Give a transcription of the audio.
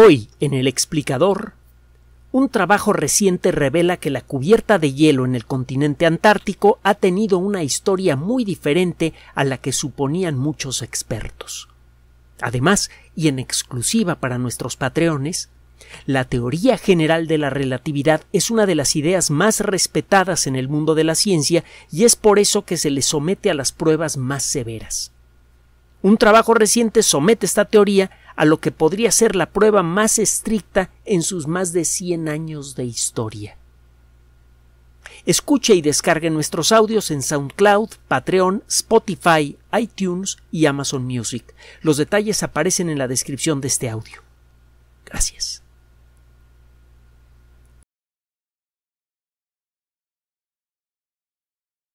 Hoy, en el explicador, un trabajo reciente revela que la cubierta de hielo en el continente antártico ha tenido una historia muy diferente a la que suponían muchos expertos. Además, y en exclusiva para nuestros patreones, la teoría general de la relatividad es una de las ideas más respetadas en el mundo de la ciencia y es por eso que se le somete a las pruebas más severas. Un trabajo reciente somete esta teoría a lo que podría ser la prueba más estricta en sus más de 100 años de historia. Escuche y descargue nuestros audios en SoundCloud, Patreon, Spotify, iTunes y Amazon Music. Los detalles aparecen en la descripción de este audio. Gracias.